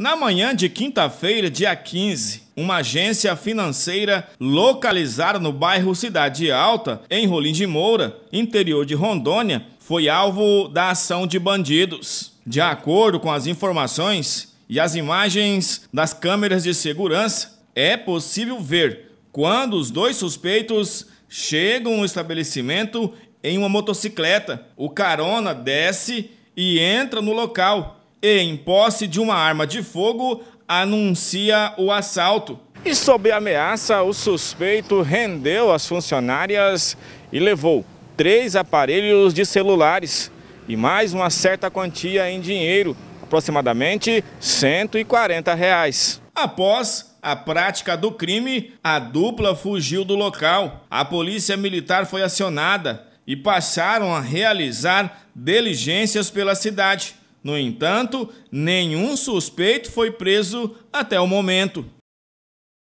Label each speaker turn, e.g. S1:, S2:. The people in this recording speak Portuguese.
S1: Na manhã de quinta-feira, dia 15, uma agência financeira localizada no bairro Cidade Alta, em Rolim de Moura, interior de Rondônia, foi alvo da ação de bandidos. De acordo com as informações e as imagens das câmeras de segurança, é possível ver quando os dois suspeitos chegam no estabelecimento em uma motocicleta. O carona desce e entra no local e, em posse de uma arma de fogo, anuncia o assalto. E sob ameaça, o suspeito rendeu as funcionárias e levou três aparelhos de celulares e mais uma certa quantia em dinheiro, aproximadamente 140 reais. Após a prática do crime, a dupla fugiu do local. A polícia militar foi acionada e passaram a realizar diligências pela cidade. No entanto, nenhum suspeito foi preso até o momento.